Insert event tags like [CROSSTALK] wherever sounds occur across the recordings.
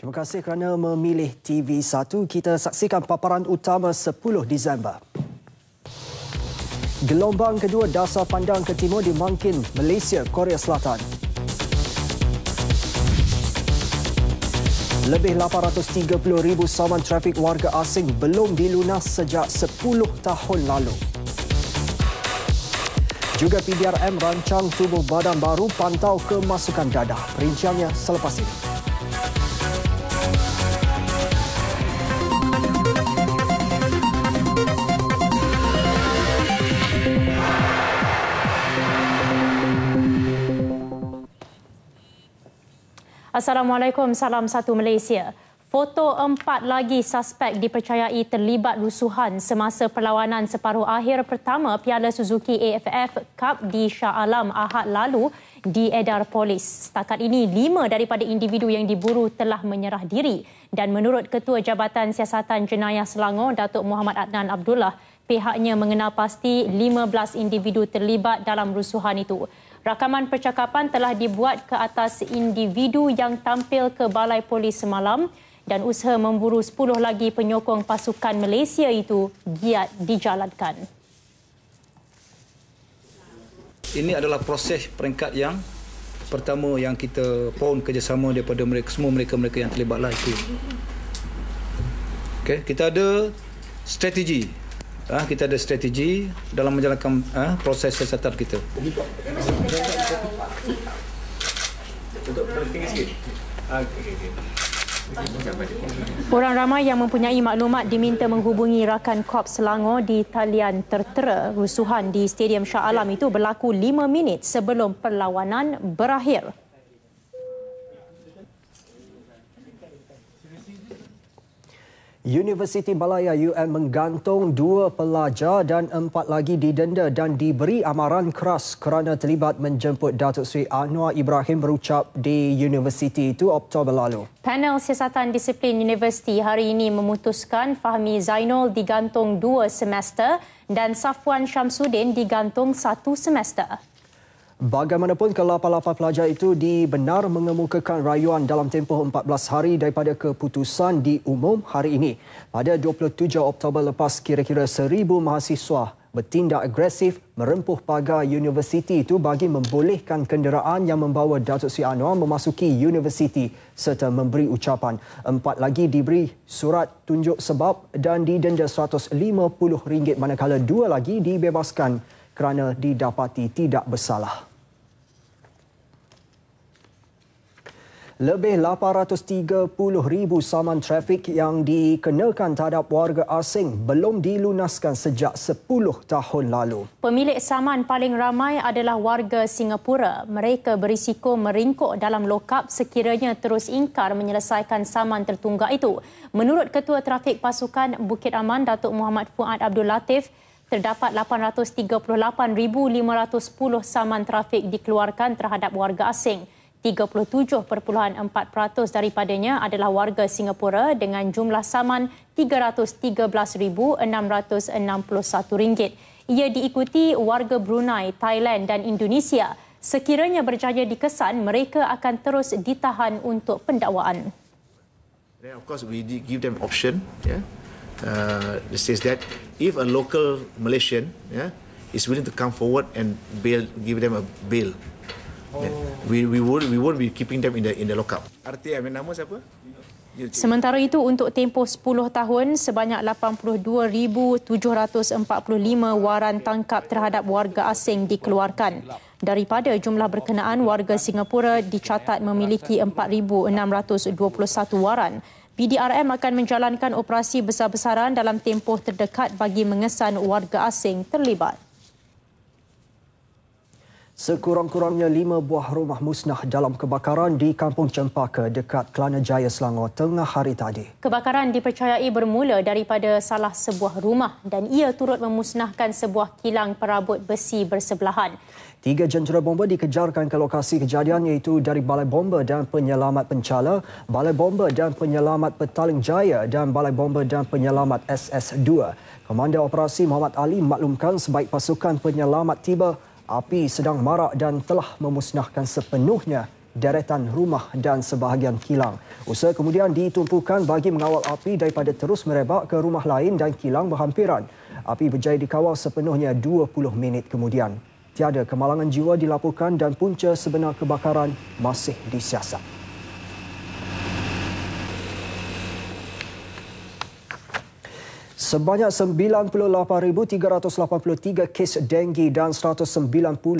Terima kasih kerana memilih TV1. Kita saksikan paparan utama 10 Disember. Gelombang kedua dasar pandang ke timur di Mangkin, Malaysia, Korea Selatan. Lebih 830,000 saman trafik warga asing belum dilunas sejak 10 tahun lalu. Juga PDRM rancang tubuh badan baru pantau kemasukan dadah. Perinciannya selepas ini. Assalamualaikum, salam satu Malaysia. Foto empat lagi suspek dipercayai terlibat rusuhan semasa perlawanan separuh akhir pertama Piala Suzuki AFF Cup di Shah Alam Ahad lalu diedar polis. Setakat ini, lima daripada individu yang diburu telah menyerah diri. Dan menurut Ketua Jabatan Siasatan Jenayah Selangor, Datuk Muhammad Adnan Abdullah, pihaknya mengenal pasti 15 individu terlibat dalam rusuhan itu. Rakaman percakapan telah dibuat ke atas individu yang tampil ke balai polis semalam dan usaha memburu 10 lagi penyokong pasukan Malaysia itu giat dijalankan. Ini adalah proses peringkat yang pertama yang kita pohon kerjasama daripada mereka semua mereka-mereka yang terlibatlah itu. Okay, kita ada strategi uh, kita ada strategi dalam menjalankan uh, proses siasatan kita. Orang ramai yang mempunyai maklumat diminta menghubungi rakan KOP Selangor di talian tertera rusuhan di Stadium Shah Alam itu berlaku 5 minit sebelum perlawanan berakhir. Universiti Malaya UM menggantung dua pelajar dan empat lagi didenda dan diberi amaran keras kerana terlibat menjemput Datuk Sri Anwar Ibrahim berucap di universiti itu Oktober lalu. Panel Siasatan Disiplin Universiti hari ini memutuskan Fahmi Zainul digantung dua semester dan Safwan Syamsuddin digantung satu semester. Bagaimanapun, kelapa 88 pelajar itu dibenar mengemukakan rayuan dalam tempoh 14 hari daripada keputusan diumum hari ini. Pada 27 Oktober lepas, kira-kira 1,000 mahasiswa bertindak agresif merempuh pagar universiti itu bagi membolehkan kenderaan yang membawa Datuk Sri Anwar memasuki universiti serta memberi ucapan. Empat lagi diberi surat tunjuk sebab dan didenda RM150 manakala dua lagi dibebaskan kerana didapati tidak bersalah. Lebih 830,000 saman trafik yang dikenakan terhadap warga asing belum dilunaskan sejak 10 tahun lalu. Pemilik saman paling ramai adalah warga Singapura. Mereka berisiko meringkuk dalam lokap sekiranya terus ingkar menyelesaikan saman tertunggak itu. Menurut Ketua Trafik Pasukan Bukit Aman, Datuk Muhammad Fuad Abdul Latif, terdapat 838,510 saman trafik dikeluarkan terhadap warga asing. 37.4% daripadanya adalah warga Singapura dengan jumlah saman RM313,661. Ia diikuti warga Brunei, Thailand dan Indonesia. Sekiranya berjaya dikesan, mereka akan terus ditahan untuk pendakwaan. Then of course we give them option. Yeah, uh, it says that if a local Malaysian yeah is willing to come forward and bail, give them a bail, Oh. Yeah. We we won't we won't be keeping them in the in the lockup. Artinya I mean, nama siapa? Sementara itu untuk tempoh 10 tahun sebanyak 82,745 waran tangkap terhadap warga asing dikeluarkan. Daripada jumlah berkenaan warga Singapura dicatat memiliki 4,621 waran. PDRM akan menjalankan operasi besar-besaran dalam tempoh terdekat bagi mengesan warga asing terlibat. Sekurang-kurangnya lima buah rumah musnah dalam kebakaran di Kampung Cempaka dekat Kelana Jaya Selangor tengah hari tadi. Kebakaran dipercayai bermula daripada salah sebuah rumah dan ia turut memusnahkan sebuah kilang perabot besi bersebelahan. Tiga jentera bomba dikejarkan ke lokasi kejadian iaitu dari Balai Bomba dan Penyelamat Pencala, Balai Bomba dan Penyelamat Petaling Jaya dan Balai Bomba dan Penyelamat SS2. Komander Operasi Muhammad Ali maklumkan sebaik pasukan penyelamat tiba api sedang marak dan telah memusnahkan sepenuhnya deretan rumah dan sebahagian kilang. Usaha kemudian ditumpukan bagi mengawal api daripada terus merebak ke rumah lain dan kilang berhampiran. Api berjaya dikawal sepenuhnya 20 minit kemudian. Tiada kemalangan jiwa dilaporkan dan punca sebenar kebakaran masih disiasat. Sebanyak 98,383 kes denggi dan 190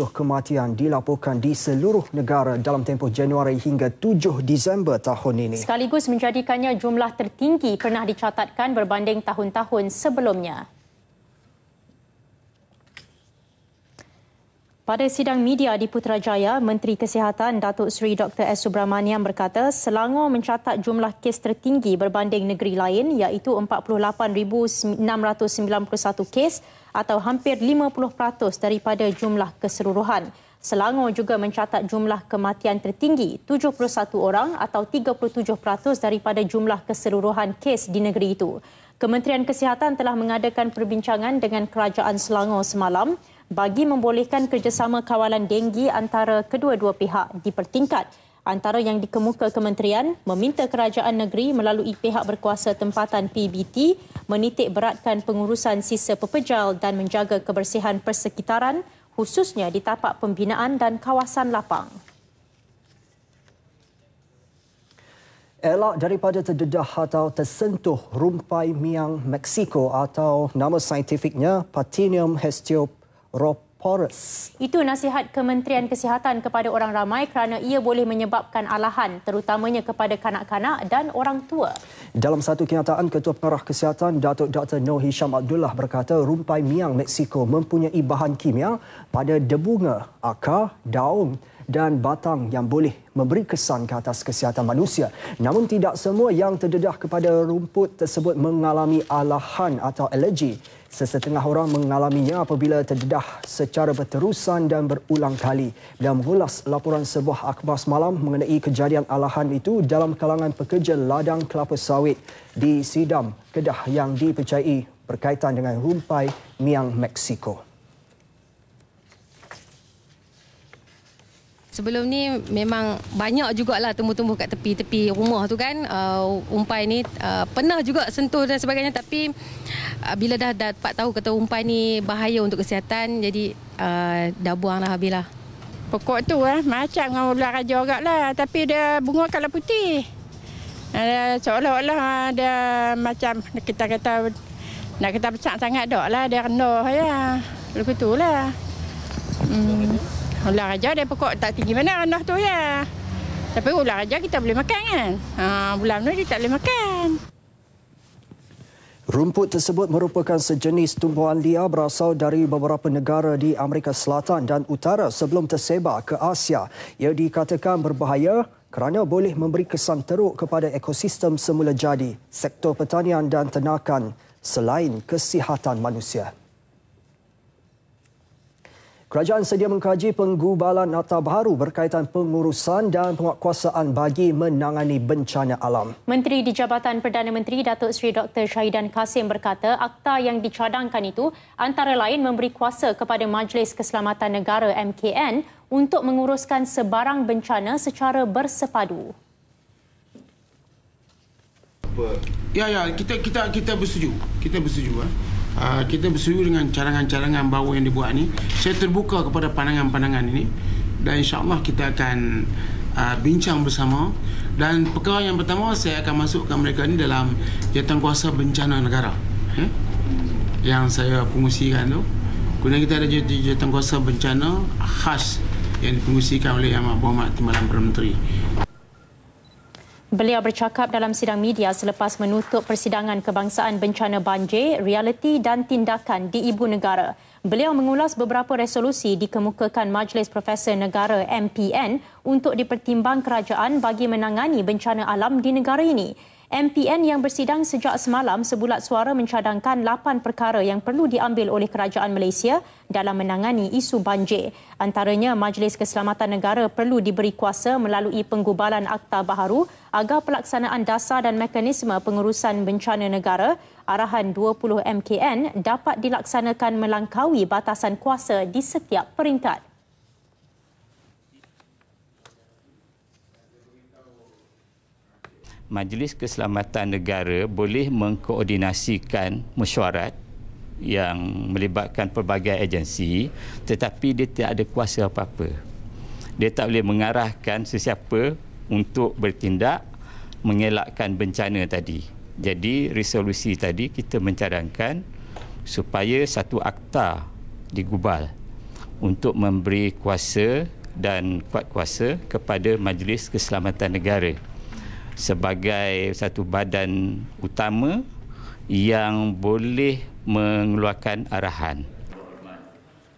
kematian dilaporkan di seluruh negara dalam tempoh Januari hingga 7 Disember tahun ini. Sekaligus menjadikannya jumlah tertinggi pernah dicatatkan berbanding tahun-tahun sebelumnya. Pada sidang media di Putrajaya, Menteri Kesihatan Datuk Seri Dr. S. Subramaniam berkata Selangor mencatat jumlah kes tertinggi berbanding negeri lain iaitu 48,691 kes atau hampir 50% daripada jumlah keseluruhan. Selangor juga mencatat jumlah kematian tertinggi 71 orang atau 37% daripada jumlah keseluruhan kes di negeri itu. Kementerian Kesihatan telah mengadakan perbincangan dengan Kerajaan Selangor semalam bagi membolehkan kerjasama kawalan denggi antara kedua-dua pihak dipertingkat. Antara yang dikemuka kementerian meminta kerajaan negeri melalui pihak berkuasa tempatan PBT menitik beratkan pengurusan sisa pepejal dan menjaga kebersihan persekitaran khususnya di tapak pembinaan dan kawasan lapang. Elak daripada terdedah atau tersentuh rumpai miang Meksiko atau nama saintifiknya Patinium Hestio roh Itu nasihat Kementerian Kesihatan kepada orang ramai kerana ia boleh menyebabkan alahan terutamanya kepada kanak-kanak dan orang tua. Dalam satu kenyataan, Ketua Pengarah Kesihatan Datuk Dr. Noh Hisham Abdullah berkata rumpai miang Mexico mempunyai bahan kimia pada debunga, akar, daun dan batang yang boleh memberi kesan ke atas kesihatan manusia. Namun tidak semua yang terdedah kepada rumput tersebut mengalami alahan atau alergi. Sesetengah orang mengalaminya apabila terdedah secara berterusan dan berulang kali. Dan mengulas laporan sebuah akhbar semalam mengenai kejadian alahan itu dalam kalangan pekerja ladang kelapa sawit di Sidam, Kedah yang dipercayai berkaitan dengan rumpai Miang, Meksiko. sebelum ni memang banyak juga lah tumbuh-tumbuh kat tepi-tepi rumah tu kan uh, umpai ni uh, pernah juga sentuh dan sebagainya tapi uh, bila dah dapat tahu kata umpai ni bahaya untuk kesihatan jadi uh, dah buang lah habislah pokok tu eh, macam dengan ular raja juga lah tapi dia bunga kalau putih uh, seolah-olah dia macam kita kata nak kita besar sangat dok lah dia rendah ya lepas tu lah hmm ular raja dia pokok tak tinggi mana rendah tu ya. Tapi ular raja kita boleh makan kan? Ha, bulan ni dia tak boleh makan. Rumput tersebut merupakan sejenis tumbuhan liar berasal dari beberapa negara di Amerika Selatan dan Utara sebelum tersebar ke Asia. Ia dikatakan berbahaya kerana boleh memberi kesan teruk kepada ekosistem semula jadi, sektor pertanian dan tenakan selain kesihatan manusia. Kerajaan sedia mengkaji penggubalan nota baru berkaitan pengurusan dan penguatkuasaan bagi menangani bencana alam. Menteri di Jabatan Perdana Menteri Datuk Seri Dr. Syahidan Kasim berkata akta yang dicadangkan itu antara lain memberi kuasa kepada Majlis Keselamatan Negara MKN untuk menguruskan sebarang bencana secara bersepadu. Ya ya kita kita kita bersetuju. Kita bersetuju. Eh? Ah, kita bersuju dengan cadangan-cadangan baru yang dibuat ni saya terbuka kepada pandangan-pandangan ini dan insyaallah kita akan uh, bincang bersama dan perkara yang pertama saya akan masukkan mereka ni dalam jawatan kuasa bencana negara eh? yang saya pengusikan tu kemudian kita ada jawatan kuasa bencana khas yang dipengusikan oleh Yang Mahbubah Timbalan Perdana Menteri Beliau bercakap dalam sidang media selepas menutup persidangan kebangsaan bencana banjir, realiti dan tindakan di ibu negara. Beliau mengulas beberapa resolusi dikemukakan Majlis Profesor Negara MPN untuk dipertimbang kerajaan bagi menangani bencana alam di negara ini. MPN yang bersidang sejak semalam sebulat suara mencadangkan lapan perkara yang perlu diambil oleh kerajaan Malaysia dalam menangani isu banjir. Antaranya Majlis Keselamatan Negara perlu diberi kuasa melalui penggubalan akta baharu agar pelaksanaan dasar dan mekanisme pengurusan bencana negara arahan 20 MKN dapat dilaksanakan melangkaui batasan kuasa di setiap peringkat. Majlis Keselamatan Negara boleh mengkoordinasikan mesyuarat yang melibatkan pelbagai agensi tetapi dia tidak ada kuasa apa-apa. Dia tak boleh mengarahkan sesiapa untuk bertindak mengelakkan bencana tadi. Jadi resolusi tadi kita mencadangkan supaya satu akta digubal untuk memberi kuasa dan kuat kuasa kepada Majlis Keselamatan Negara sebagai satu badan utama yang boleh mengeluarkan arahan.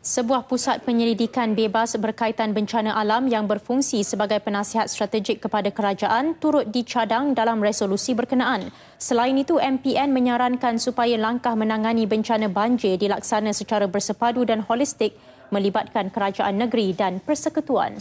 Sebuah pusat penyelidikan bebas berkaitan bencana alam yang berfungsi sebagai penasihat strategik kepada kerajaan turut dicadang dalam resolusi berkenaan. Selain itu, MPN menyarankan supaya langkah menangani bencana banjir dilaksana secara bersepadu dan holistik melibatkan kerajaan negeri dan persekutuan.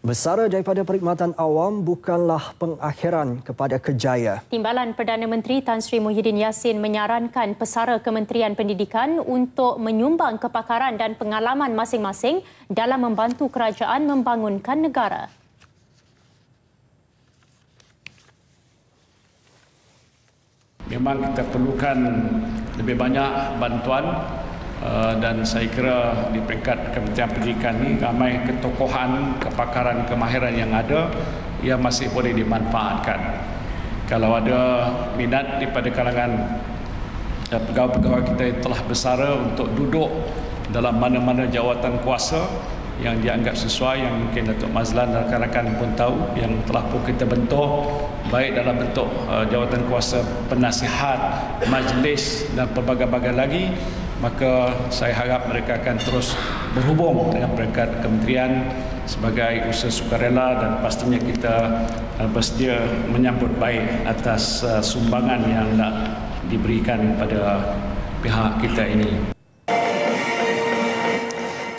Besara daripada perkhidmatan awam bukanlah pengakhiran kepada kejaya. Timbalan Perdana Menteri Tan Sri Muhyiddin Yassin menyarankan pesara Kementerian Pendidikan untuk menyumbang kepakaran dan pengalaman masing-masing dalam membantu kerajaan membangunkan negara. Memang kita perlukan lebih banyak bantuan Uh, dan saya kira di peringkat Kementerian Pendidikan ini ramai ketokohan, kepakaran, kemahiran yang ada yang masih boleh dimanfaatkan. Kalau ada minat daripada kalangan uh, pegawai-pegawai kita yang telah bersara untuk duduk dalam mana-mana jawatan kuasa yang dianggap sesuai yang mungkin Datuk Mazlan dan rakan-rakan pun tahu yang telah pun kita bentuk baik dalam bentuk uh, jawatan kuasa penasihat, majlis dan pelbagai-bagai lagi maka saya harap mereka akan terus berhubung dengan peringkat kementerian sebagai usaha sukarela dan pastinya kita uh, bersedia menyambut baik atas uh, sumbangan yang nak diberikan pada pihak kita ini.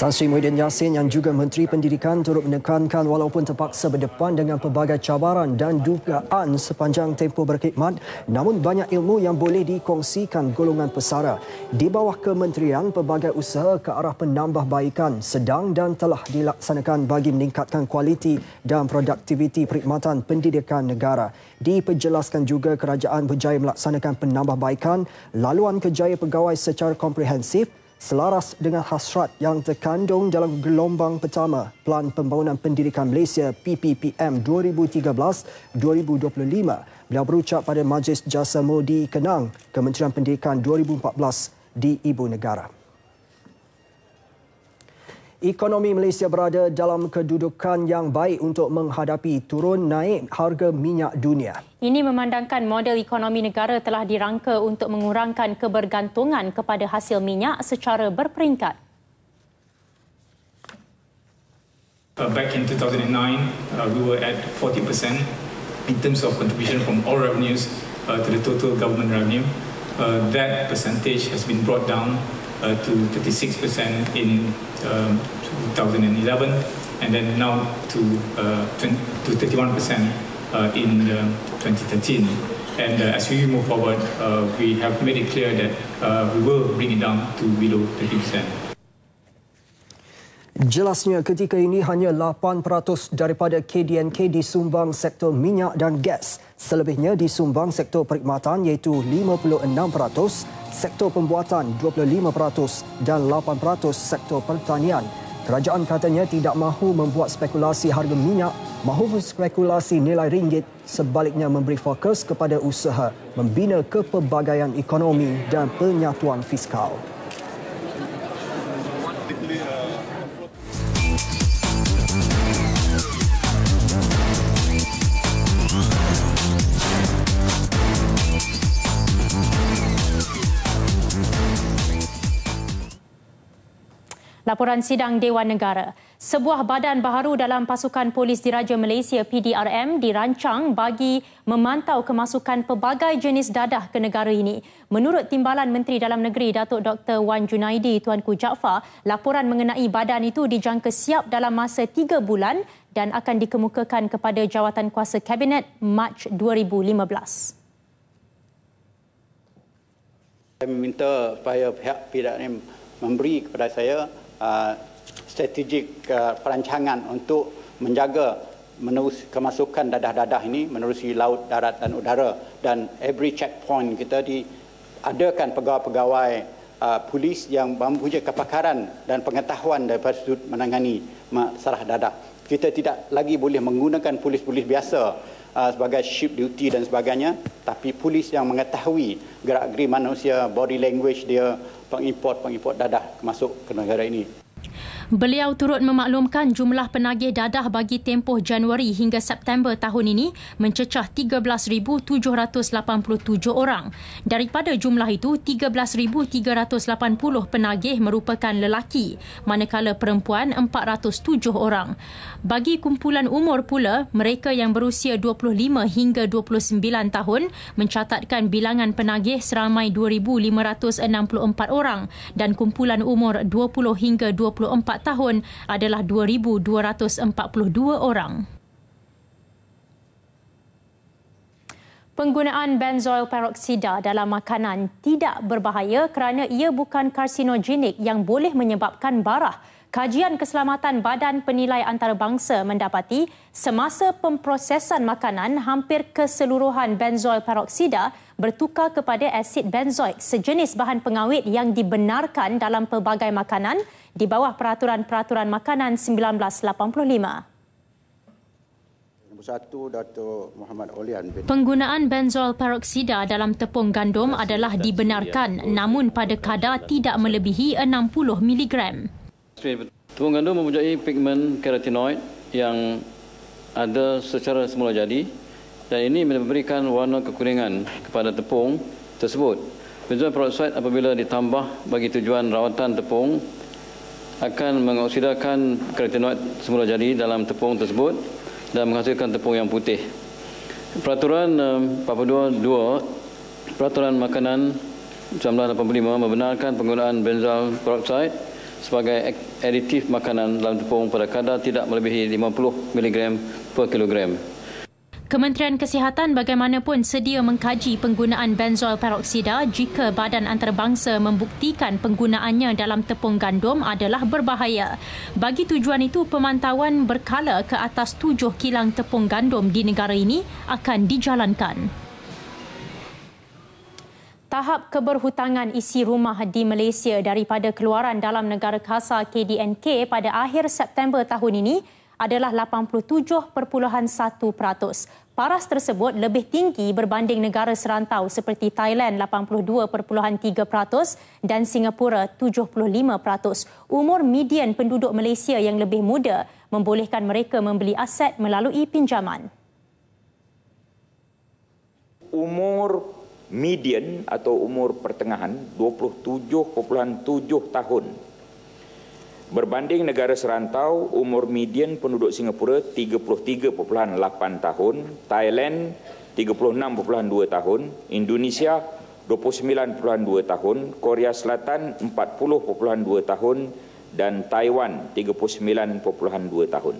Tan Sri Muhyiddin Yassin yang juga Menteri Pendidikan turut menekankan walaupun terpaksa berdepan dengan pelbagai cabaran dan dugaan sepanjang tempoh berkhidmat, namun banyak ilmu yang boleh dikongsikan golongan pesara. Di bawah kementerian, pelbagai usaha ke arah penambahbaikan sedang dan telah dilaksanakan bagi meningkatkan kualiti dan produktiviti perkhidmatan pendidikan negara. Diperjelaskan juga kerajaan berjaya melaksanakan penambahbaikan laluan kejaya pegawai secara komprehensif Selaras dengan hasrat yang terkandung dalam gelombang pertama Plan Pembangunan Pendidikan Malaysia PPPM 2013-2025, beliau berucap pada Majlis Jasa Modi Kenang Kementerian Pendidikan 2014 di Ibu Negara. Ekonomi Malaysia berada dalam kedudukan yang baik untuk menghadapi turun naik harga minyak dunia. Ini memandangkan model ekonomi negara telah dirangka untuk mengurangkan kebergantungan kepada hasil minyak secara berperingkat. Uh, back in 2009, uh, we were at 40% in terms of contribution from all revenues uh, to the total government revenue. That percentage has been brought down to 36% in Um, 2011, and then now to, uh, 20, to 31% uh, in um, 2013. And uh, as we move forward, uh, we have made it clear that uh, we will bring it down to below 30%. Jelasnya ketika ini hanya 8% daripada KDNK disumbang sektor minyak dan gas. Selebihnya disumbang sektor perkhidmatan iaitu 56%, sektor pembuatan 25% dan 8% sektor pertanian. Kerajaan katanya tidak mahu membuat spekulasi harga minyak, mahu spekulasi nilai ringgit sebaliknya memberi fokus kepada usaha membina kepelbagaian ekonomi dan penyatuan fiskal. Laporan sidang Dewan Negara. Sebuah badan baharu dalam pasukan polis diraja Malaysia PDRM dirancang bagi memantau kemasukan pelbagai jenis dadah ke negara ini. Menurut Timbalan Menteri Dalam Negeri Datuk Dr Wan Junaidi Tuanku Jaafar, laporan mengenai badan itu dijangka siap dalam masa tiga bulan dan akan dikemukakan kepada jawatan kuasa kabinet Mac 2015. Saya meminta supaya pihak PDRM memberi kepada saya Uh, strategik uh, perancangan untuk menjaga menerus kemasukan dadah-dadah ini menerusi laut, darat dan udara dan every checkpoint kita di adakan pegawai-pegawai uh, polis yang mempunyai kepakaran dan pengetahuan daripada sudut menangani masalah dadah. Kita tidak lagi boleh menggunakan polis-polis biasa Uh, sebagai ship duty dan sebagainya tapi polis yang mengetahui gerak-geri manusia body language dia pengimport pengimport dadah masuk ke negara ini Beliau turut memaklumkan jumlah penagih dadah bagi tempoh Januari hingga September tahun ini mencecah 13,787 orang. Daripada jumlah itu, 13,380 penagih merupakan lelaki, manakala perempuan 407 orang. Bagi kumpulan umur pula, mereka yang berusia 25 hingga 29 tahun mencatatkan bilangan penagih seramai 2,564 orang dan kumpulan umur 20 hingga 24 tahun adalah 2,242 orang. Penggunaan benzoil peroksida dalam makanan tidak berbahaya kerana ia bukan karsinogenik yang boleh menyebabkan barah. Kajian Keselamatan Badan Penilai Antarabangsa mendapati semasa pemprosesan makanan hampir keseluruhan benzoil peroksida bertukar kepada asid benzoik sejenis bahan pengawet yang dibenarkan dalam pelbagai makanan di bawah peraturan-peraturan makanan 1985. Penggunaan benzoil peroksida dalam tepung gandum adalah dibenarkan namun pada kadar tidak melebihi 60 mg. Tepung gandum mempunyai pigmen karotenoid yang ada secara semula jadi dan ini memberikan warna kekuningan kepada tepung tersebut. Benzoil peroksida apabila ditambah bagi tujuan rawatan tepung akan mengoksidakan karotenoid semula jadi dalam tepung tersebut dan menghasilkan tepung yang putih. Peraturan Papa Dua Peraturan Makanan 1985 membenarkan penggunaan benzal peroxide sebagai aditif makanan dalam tepung pada kadar tidak melebihi 50 mg per kilogram. Kementerian Kesihatan bagaimanapun sedia mengkaji penggunaan benzoil peroksida jika badan antarabangsa membuktikan penggunaannya dalam tepung gandum adalah berbahaya. Bagi tujuan itu, pemantauan berkala ke atas tujuh kilang tepung gandum di negara ini akan dijalankan. Tahap keberhutangan isi rumah di Malaysia daripada keluaran dalam negara kasa KDNK pada akhir September tahun ini adalah 87.1% paras tersebut lebih tinggi berbanding negara serantau seperti Thailand 82.3% dan Singapura 75%. Umur median penduduk Malaysia yang lebih muda membolehkan mereka membeli aset melalui pinjaman. Umur median atau umur pertengahan 27.7 tahun Berbanding negara serantau, umur median penduduk Singapura 33.8 tahun, Thailand 36.2 tahun, Indonesia 29.2 tahun, Korea Selatan 40.2 tahun dan Taiwan 39.2 tahun.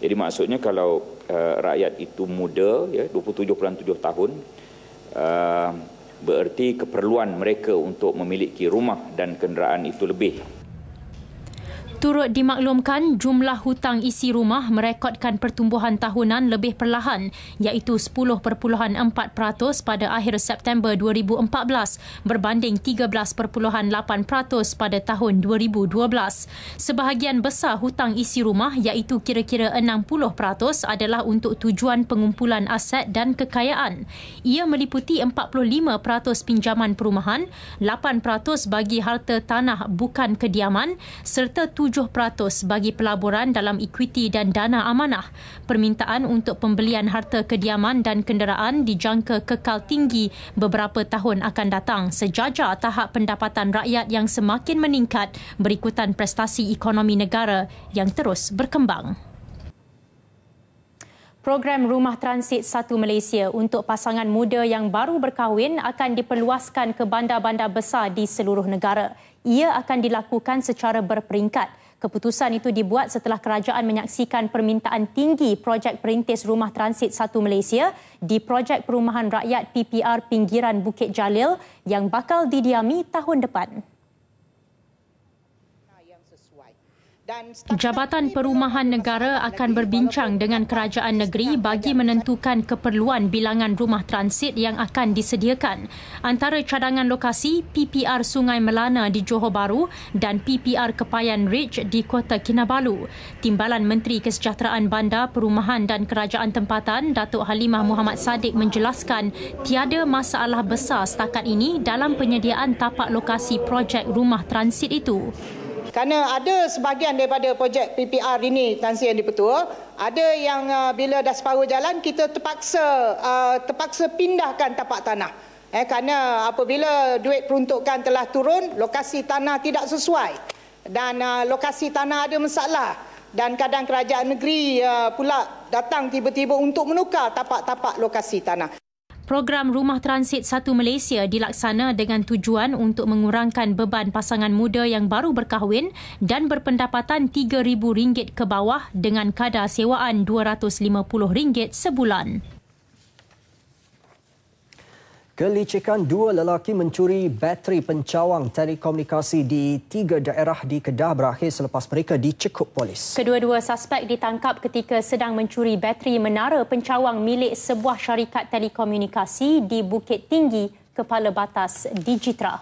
Jadi maksudnya kalau uh, rakyat itu muda ya 27.7 tahun uh, eh, berarti keperluan mereka untuk memiliki rumah dan kenderaan itu lebih Turut dimaklumkan, jumlah hutang isi rumah merekodkan pertumbuhan tahunan lebih perlahan iaitu 10.4% pada akhir September 2014 berbanding 13.8% pada tahun 2012. Sebahagian besar hutang isi rumah iaitu kira-kira 60% adalah untuk tujuan pengumpulan aset dan kekayaan. Ia meliputi 45% pinjaman perumahan, 8% bagi harta tanah bukan kediaman serta 7 7% bagi pelaburan dalam ekuiti dan dana amanah. Permintaan untuk pembelian harta kediaman dan kenderaan dijangka kekal tinggi beberapa tahun akan datang sejajar tahap pendapatan rakyat yang semakin meningkat berikutan prestasi ekonomi negara yang terus berkembang program Rumah Transit Satu Malaysia untuk pasangan muda yang baru berkahwin akan diperluaskan ke bandar-bandar besar di seluruh negara. Ia akan dilakukan secara berperingkat. Keputusan itu dibuat setelah kerajaan menyaksikan permintaan tinggi projek perintis rumah transit satu Malaysia di projek perumahan rakyat PPR pinggiran Bukit Jalil yang bakal didiami tahun depan. Jabatan Perumahan Negara akan berbincang dengan kerajaan negeri bagi menentukan keperluan bilangan rumah transit yang akan disediakan. Antara cadangan lokasi PPR Sungai Melana di Johor Bahru dan PPR Kepayan Ridge di Kota Kinabalu. Timbalan Menteri Kesejahteraan Bandar, Perumahan dan Kerajaan Tempatan Datuk Halimah Muhammad Sadiq menjelaskan tiada masalah besar setakat ini dalam penyediaan tapak lokasi projek rumah transit itu kerana ada sebahagian daripada projek PPR ini Tan Sri Yang Dipertua ada yang uh, bila dah separuh jalan kita terpaksa uh, terpaksa pindahkan tapak tanah eh, kerana apabila duit peruntukan telah turun lokasi tanah tidak sesuai dan uh, lokasi tanah ada masalah dan kadang kerajaan negeri uh, pula datang tiba-tiba untuk menukar tapak-tapak lokasi tanah program Rumah Transit Satu Malaysia dilaksana dengan tujuan untuk mengurangkan beban pasangan muda yang baru berkahwin dan berpendapatan RM3,000 ke bawah dengan kadar sewaan RM250 sebulan. Kelicikan dua lelaki mencuri bateri pencawang telekomunikasi di tiga daerah di Kedah berakhir selepas mereka dicekup polis. Kedua-dua suspek ditangkap ketika sedang mencuri bateri menara pencawang milik sebuah syarikat telekomunikasi di Bukit Tinggi, Kepala Batas Digitra.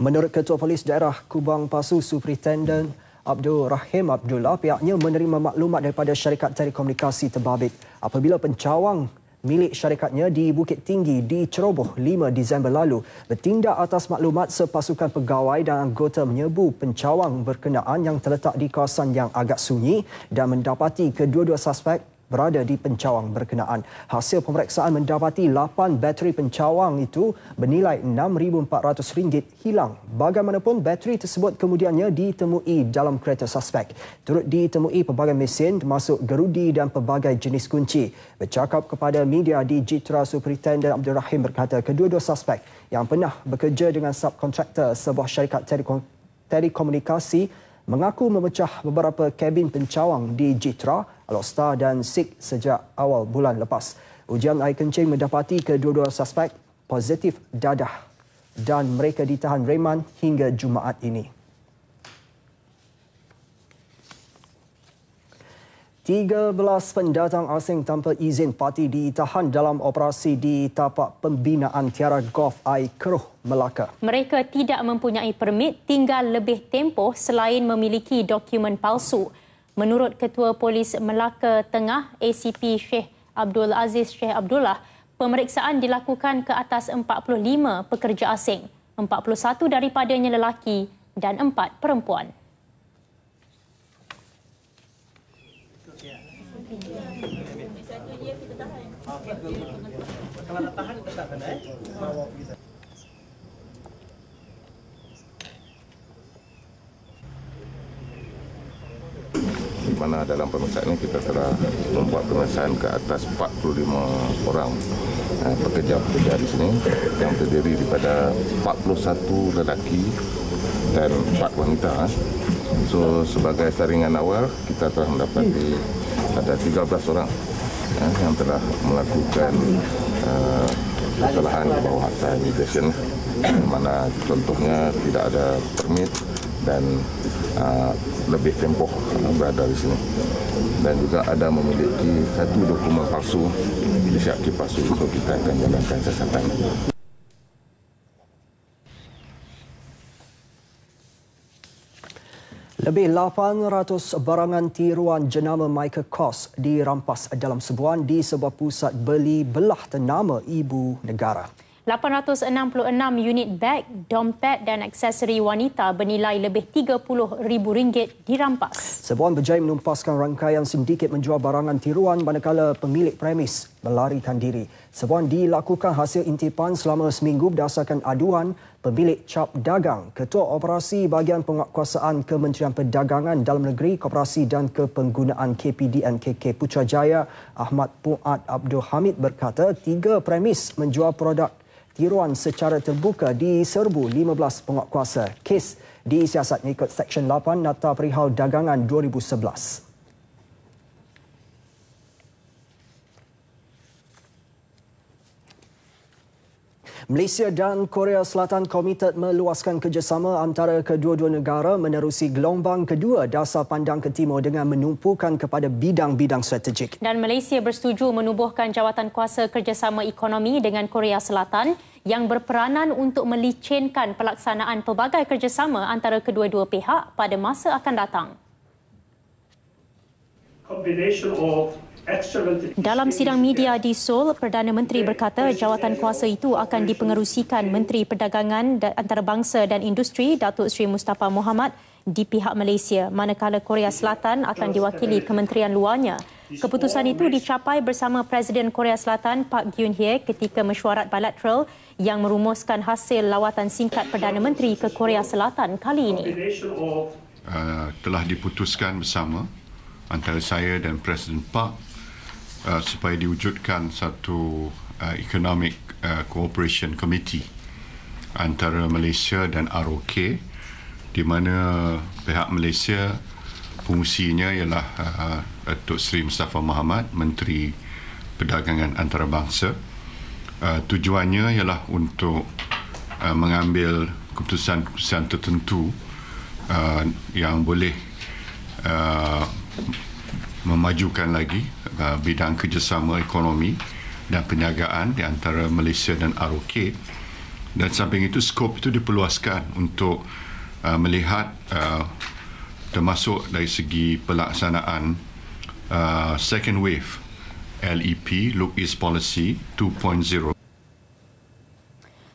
Menurut Ketua Polis Daerah Kubang Pasu, Superintendent Abdul Rahim Abdullah pihaknya menerima maklumat daripada syarikat telekomunikasi terbabit apabila pencawang milik syarikatnya di Bukit Tinggi di Ceroboh 5 Disember lalu bertindak atas maklumat sepasukan pegawai dan anggota menyebu pencawang berkenaan yang terletak di kawasan yang agak sunyi dan mendapati kedua-dua suspek berada di pencawang berkenaan. Hasil pemeriksaan mendapati 8 bateri pencawang itu bernilai RM6,400 hilang. Bagaimanapun, bateri tersebut kemudiannya ditemui dalam kereta suspek. Turut ditemui pelbagai mesin termasuk gerudi dan pelbagai jenis kunci. Bercakap kepada media di Jitra Superintendent Abdul Rahim berkata kedua-dua suspek yang pernah bekerja dengan subkontraktor sebuah syarikat telekom telekomunikasi telekomunikasi mengaku memecah beberapa kabin pencawang di Jitra, Alostar dan Sik sejak awal bulan lepas. Ujian air kencing mendapati kedua-dua suspek positif dadah dan mereka ditahan reman hingga Jumaat ini. 13 pendatang asing tanpa izin parti ditahan dalam operasi di tapak pembinaan Tiara Golf Air Keruh, Melaka. Mereka tidak mempunyai permit tinggal lebih tempoh selain memiliki dokumen palsu. Menurut Ketua Polis Melaka Tengah, ACP Sheikh Abdul Aziz Sheikh Abdullah, pemeriksaan dilakukan ke atas 45 pekerja asing, 41 daripadanya lelaki dan 4 perempuan. Eh? di mana dalam pemeriksaan ini kita telah membuat pemeriksaan ke atas 45 orang pekerja-pekerja eh, di sini yang terdiri daripada 41 lelaki dan 4 wanita. Eh. So sebagai saringan awal kita telah mendapati ada 13 orang ya, yang telah melakukan uh, kesalahan kebawahan imigresen [CLEARS THROAT] mana contohnya tidak ada permit dan uh, lebih tempoh berada di sini dan juga ada memiliki satu dokumen palsu di syakki palsu untuk kita akan jalankan siasatan Lebih 800 barangan tiruan jenama Michael Kors dirampas dalam sebuah di sebuah pusat beli belah ternama ibu negara. 866 unit beg, dompet dan aksesori wanita bernilai lebih rm ringgit dirampas. Sebuah berjaya menumpaskan rangkaian sindiket menjual barangan tiruan manakala pemilik premis melarikan diri. Sebuah dilakukan hasil intipan selama seminggu berdasarkan aduan pemilik cap dagang, Ketua Operasi Bahagian Penguatkuasaan Kementerian Perdagangan Dalam Negeri, Koperasi dan Kepenggunaan KPDNKK KK Putrajaya, Ahmad Puat Abdul Hamid berkata, tiga premis menjual produk tiruan secara terbuka di serbu 15 penguatkuasa. Kes di siasat mengikut Seksyen 8 Nata Perihal Dagangan 2011. Malaysia dan Korea Selatan komited meluaskan kerjasama antara kedua-dua negara menerusi gelombang kedua dasar pandang ke timur dengan menumpukan kepada bidang-bidang strategik. Dan Malaysia bersetuju menubuhkan jawatan kuasa kerjasama ekonomi dengan Korea Selatan yang berperanan untuk melicinkan pelaksanaan pelbagai kerjasama antara kedua-dua pihak pada masa akan datang. Combination of dalam sidang media di Seoul, Perdana Menteri berkata jawatan kuasa itu akan dipengerusikan Menteri Perdagangan Antarabangsa dan Industri Datuk Seri Mustafa Mohamad di pihak Malaysia, manakala Korea Selatan akan diwakili kementerian luarnya. Keputusan itu dicapai bersama Presiden Korea Selatan Park Geun-hye ketika mesyuarat bilateral yang merumuskan hasil lawatan singkat Perdana Menteri ke Korea Selatan kali ini. Uh, telah diputuskan bersama antara saya dan Presiden Park Uh, supaya diwujudkan satu uh, economic uh, cooperation committee antara Malaysia dan ROK di mana pihak Malaysia fungsinya ialah uh, Datuk Seri Mustafa Muhammad Menteri Perdagangan Antarabangsa uh, tujuannya ialah untuk uh, mengambil keputusan-keputusan tertentu uh, yang boleh uh, memajukan lagi uh, bidang kerjasama ekonomi dan perniagaan di antara Malaysia dan ROK dan samping itu skop itu diperluaskan untuk uh, melihat uh, termasuk dari segi pelaksanaan uh, second wave LEP Look East Policy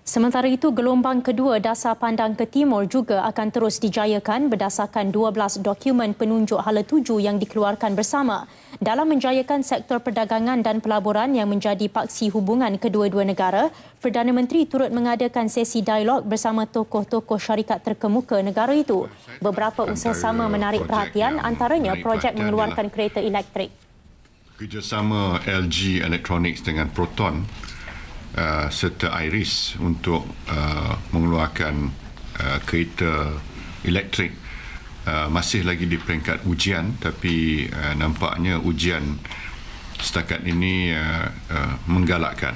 Sementara itu, gelombang kedua dasar pandang ke timur juga akan terus dijayakan berdasarkan 12 dokumen penunjuk hala tuju yang dikeluarkan bersama dalam menjayakan sektor perdagangan dan pelaburan yang menjadi paksi hubungan kedua-dua negara. Perdana Menteri turut mengadakan sesi dialog bersama tokoh-tokoh syarikat terkemuka negara itu. Beberapa usaha sama menarik perhatian antaranya projek mengeluarkan kereta elektrik. Kerjasama LG Electronics dengan Proton Uh, serta Iris untuk uh, mengeluarkan uh, kereta elektrik uh, masih lagi di peringkat ujian tapi uh, nampaknya ujian setakat ini uh, uh, menggalakkan.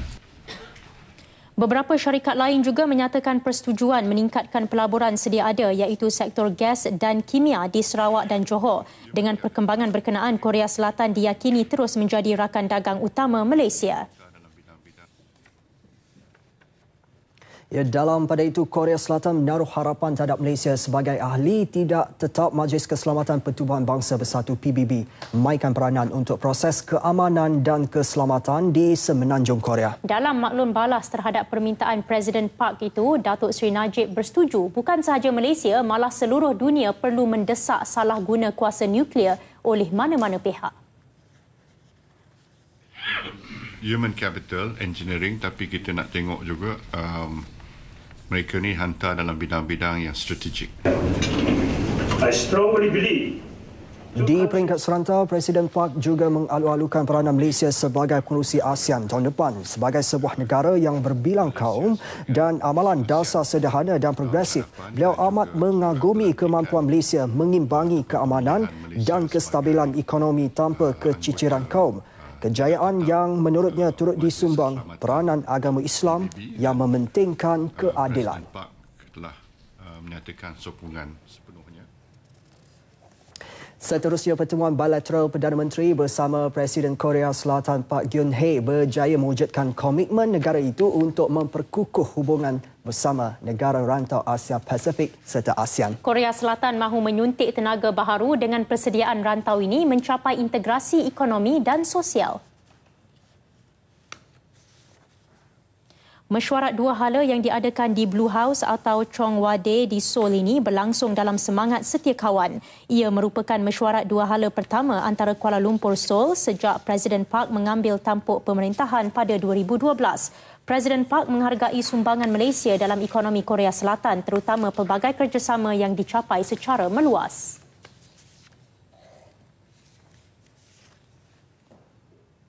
Beberapa syarikat lain juga menyatakan persetujuan meningkatkan pelaburan sedia ada iaitu sektor gas dan kimia di Sarawak dan Johor. Dengan perkembangan berkenaan, Korea Selatan diyakini terus menjadi rakan dagang utama Malaysia. Ya, dalam pada itu, Korea Selatan menaruh harapan terhadap Malaysia sebagai ahli tidak tetap Majlis Keselamatan Pertubuhan Bangsa Bersatu PBB memainkan peranan untuk proses keamanan dan keselamatan di Semenanjung Korea. Dalam maklum balas terhadap permintaan Presiden Park itu, Datuk Sri Najib bersetuju bukan sahaja Malaysia malah seluruh dunia perlu mendesak salah guna kuasa nuklear oleh mana-mana pihak. Human capital engineering, tapi kita nak tengok juga um, mereka ini hantar dalam bidang-bidang yang strategik. I strongly believe di peringkat serantau, Presiden Park juga mengalu-alukan peranan Malaysia sebagai pengurusi ASEAN tahun depan sebagai sebuah negara yang berbilang kaum dan amalan dasar sederhana dan progresif. Beliau amat mengagumi kemampuan Malaysia mengimbangi keamanan dan kestabilan ekonomi tanpa keciciran kaum. Kejayaan yang menurutnya turut disumbang peranan agama Islam yang mementingkan keadilan. Presiden Park telah uh, menyatakan sokongan Seterusnya pertemuan bilateral Perdana Menteri bersama Presiden Korea Selatan Park Geun-hye berjaya mewujudkan komitmen negara itu untuk memperkukuh hubungan bersama negara rantau Asia Pasifik serta ASEAN. Korea Selatan mahu menyuntik tenaga baharu dengan persediaan rantau ini mencapai integrasi ekonomi dan sosial. Mesyuarat dua hala yang diadakan di Blue House atau Chong Wade di Seoul ini berlangsung dalam semangat setia kawan. Ia merupakan mesyuarat dua hala pertama antara Kuala Lumpur Seoul sejak Presiden Park mengambil tampuk pemerintahan pada 2012. Presiden Park menghargai sumbangan Malaysia dalam ekonomi Korea Selatan terutama pelbagai kerjasama yang dicapai secara meluas.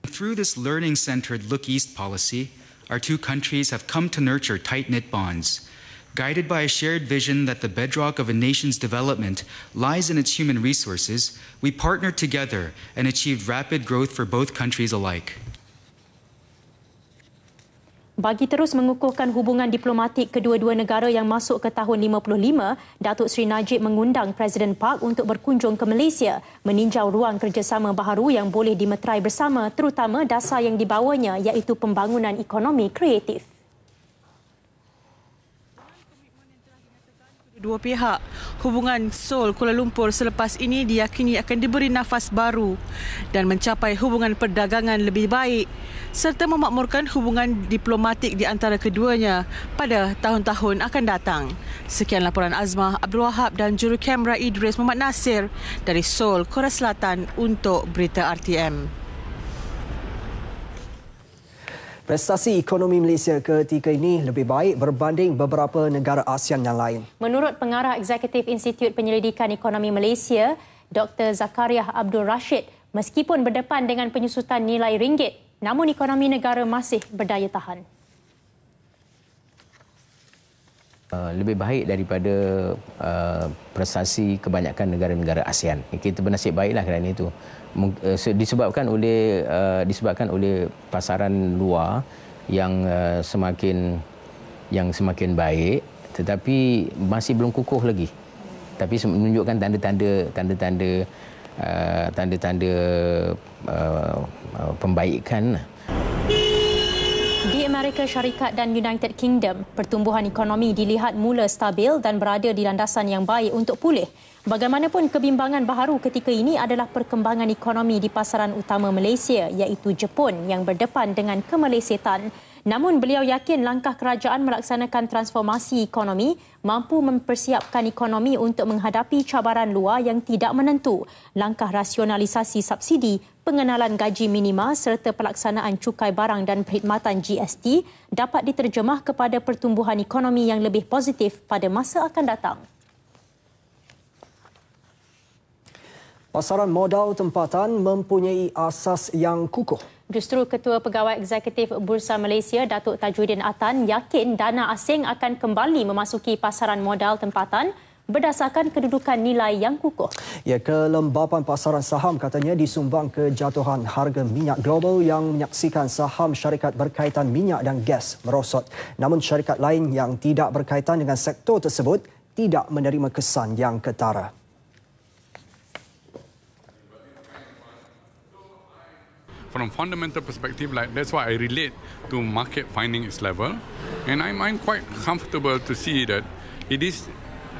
Through this learning-centered Look East policy, our two countries have come to nurture tight knit bonds. Guided by a shared vision that the bedrock of a nation's development lies in its human resources, we partnered together and achieved rapid growth for both countries alike. Bagi terus mengukuhkan hubungan diplomatik kedua-dua negara yang masuk ke tahun 55, Datuk Seri Najib mengundang Presiden Park untuk berkunjung ke Malaysia, meninjau ruang kerjasama baharu yang boleh dimeterai bersama terutama dasar yang dibawanya iaitu pembangunan ekonomi kreatif. dua pihak. Hubungan Seoul Kuala Lumpur selepas ini diyakini akan diberi nafas baru dan mencapai hubungan perdagangan lebih baik serta memakmurkan hubungan diplomatik di antara keduanya pada tahun-tahun akan datang. Sekian laporan Azmah Abdul Wahab dan juru kamera Idris Muhammad Nasir dari Seoul, Korea Selatan untuk Berita RTM. Prestasi ekonomi Malaysia ketika ini lebih baik berbanding beberapa negara ASEAN yang lain. Menurut pengarah Eksekutif Institut Penyelidikan Ekonomi Malaysia, Dr. Zakaria Abdul Rashid, meskipun berdepan dengan penyusutan nilai ringgit, namun ekonomi negara masih berdaya tahan. Uh, lebih baik daripada uh, prestasi kebanyakan negara-negara ASEAN. Kita bernasib baiklah kerana itu. Eh, disebabkan oleh uh, disebabkan oleh pasaran luar yang uh, semakin yang semakin baik tetapi masih belum kukuh lagi tapi menunjukkan tanda-tanda tanda-tanda uh, tanda-tanda uh, uh, pembaikan di Amerika Syarikat dan United Kingdom, pertumbuhan ekonomi dilihat mula stabil dan berada di landasan yang baik untuk pulih. Bagaimanapun kebimbangan baharu ketika ini adalah perkembangan ekonomi di pasaran utama Malaysia iaitu Jepun yang berdepan dengan kemelesetan. Namun beliau yakin langkah kerajaan melaksanakan transformasi ekonomi mampu mempersiapkan ekonomi untuk menghadapi cabaran luar yang tidak menentu. Langkah rasionalisasi subsidi, pengenalan gaji minima serta pelaksanaan cukai barang dan perkhidmatan GST dapat diterjemah kepada pertumbuhan ekonomi yang lebih positif pada masa akan datang. Pasaran modal tempatan mempunyai asas yang kukuh. Justru Ketua Pegawai Eksekutif Bursa Malaysia, Datuk Tajuddin Atan, yakin dana asing akan kembali memasuki pasaran modal tempatan berdasarkan kedudukan nilai yang kukuh. Ya, kelembapan pasaran saham katanya disumbang kejatuhan harga minyak global yang menyaksikan saham syarikat berkaitan minyak dan gas merosot. Namun syarikat lain yang tidak berkaitan dengan sektor tersebut tidak menerima kesan yang ketara. from fundamental perspective, like that's why I relate to market finding its level, and I'm, I'm quite comfortable to see that it is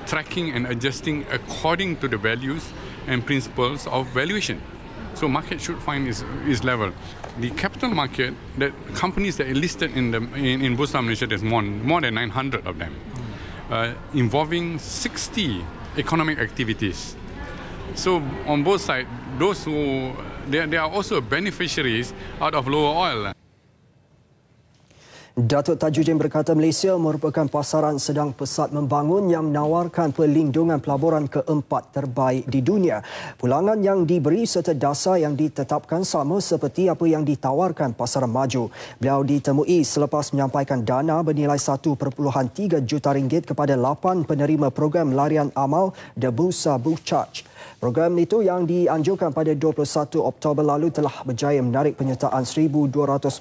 tracking and adjusting according to the values and principles of valuation. So market should find its, its level. The capital market, the companies that are listed in the in, in Bursa Malaysia, there's more, more than 900 of them, uh, involving 60 economic activities. So on both sides, those who they, they are also beneficiaries out of lower oil. Datuk Tajuddin berkata Malaysia merupakan pasaran sedang pesat membangun yang menawarkan pelindungan pelaburan keempat terbaik di dunia. Pulangan yang diberi serta dasar yang ditetapkan sama seperti apa yang ditawarkan pasaran maju. Beliau ditemui selepas menyampaikan dana bernilai 1.3 juta ringgit kepada 8 penerima program larian amal The Bursa Blue Charge. Program itu yang dianjurkan pada 21 Oktober lalu telah berjaya menarik penyertaan 1,200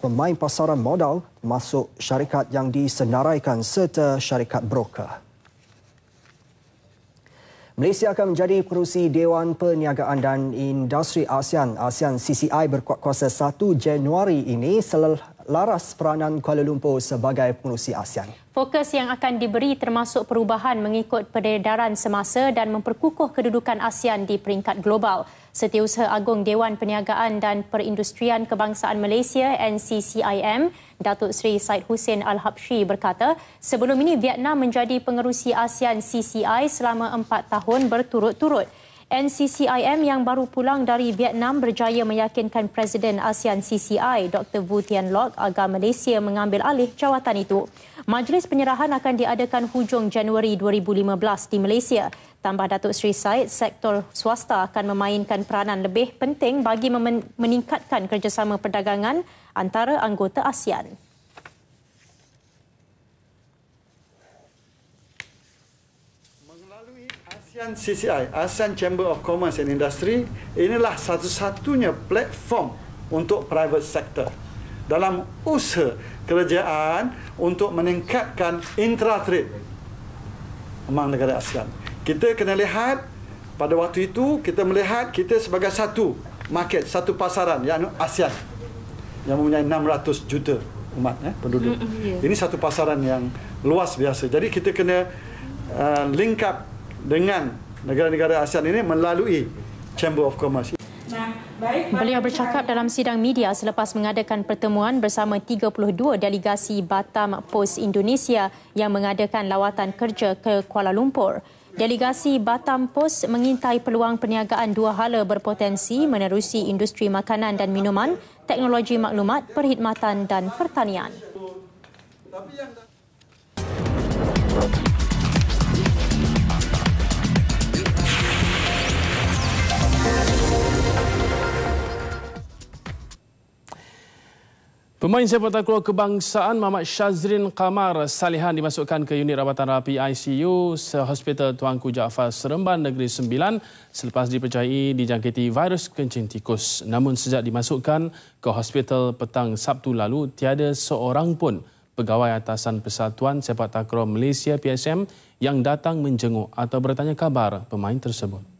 pemain pasaran modal masuk syarikat yang disenaraikan serta syarikat broker. Malaysia akan menjadi perusi Dewan Perniagaan dan Industri ASEAN. ASEAN CCI berkuasa 1 Januari ini selaras peranan Kuala Lumpur sebagai pengurusi ASEAN. Fokus yang akan diberi termasuk perubahan mengikut peredaran semasa dan memperkukuh kedudukan ASEAN di peringkat global. Setiausaha Agung Dewan Perniagaan dan Perindustrian Kebangsaan Malaysia NCCIM, Datuk Seri Said Hussein Al-Habshi berkata, sebelum ini Vietnam menjadi pengerusi ASEAN CCI selama empat tahun berturut-turut. NCCIM yang baru pulang dari Vietnam berjaya meyakinkan Presiden ASEAN CCI Dr. Vu Tian Lok agar Malaysia mengambil alih jawatan itu. Majlis penyerahan akan diadakan hujung Januari 2015 di Malaysia. Tambah Datuk Seri Said, sektor swasta akan memainkan peranan lebih penting bagi meningkatkan kerjasama perdagangan antara anggota ASEAN. Kementerian CCI, ASEAN Chamber of Commerce and Industry, inilah satu-satunya platform untuk private sector dalam usaha kerajaan untuk meningkatkan intra trade among negara ASEAN. Kita kena lihat pada waktu itu kita melihat kita sebagai satu market, satu pasaran yang ASEAN yang mempunyai 600 juta umat eh, penduduk. Ya. Ini satu pasaran yang luas biasa. Jadi kita kena uh, link up dengan negara-negara ASEAN ini melalui Chamber of Commerce. Beliau bercakap dalam sidang media selepas mengadakan pertemuan bersama 32 delegasi Batam Post Indonesia yang mengadakan lawatan kerja ke Kuala Lumpur. Delegasi Batam Post mengintai peluang perniagaan dua hala berpotensi menerusi industri makanan dan minuman, teknologi maklumat, perkhidmatan dan pertanian. Pemain sepak takraw kebangsaan Muhammad Shazrin Kamar Salihan dimasukkan ke unit rawatan rapi ICU Hospital Tuanku Jaafar Seremban Negeri Sembilan selepas dipercayai dijangkiti virus kencing tikus. Namun sejak dimasukkan ke hospital petang Sabtu lalu, tiada seorang pun pegawai atasan Persatuan Sepak Takraw Malaysia PSM yang datang menjenguk atau bertanya kabar pemain tersebut.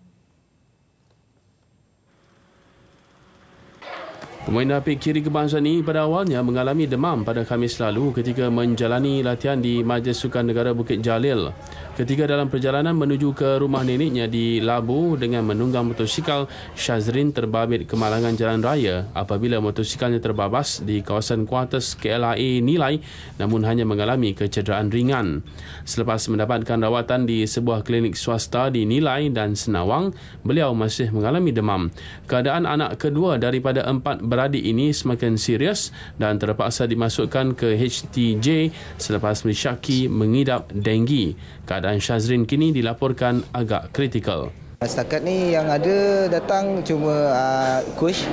Pemain apik kiri kebangsaan ini pada awalnya mengalami demam pada Khamis lalu ketika menjalani latihan di Majlis Sukan Negara Bukit Jalil ketika dalam perjalanan menuju ke rumah neneknya di Labu dengan menunggang motosikal Shazrin terbabit kemalangan jalan raya apabila motosikalnya terbabas di kawasan kuartus KLIA nilai namun hanya mengalami kecederaan ringan selepas mendapatkan rawatan di sebuah klinik swasta di nilai dan Senawang beliau masih mengalami demam keadaan anak kedua daripada empat beradik ini semakin serius dan terpaksa dimasukkan ke HTJ selepas disyaki mengidap denggi. Keadaan Syazrin kini dilaporkan agak kritikal. Setakat ni yang ada datang cuma uh, Kush,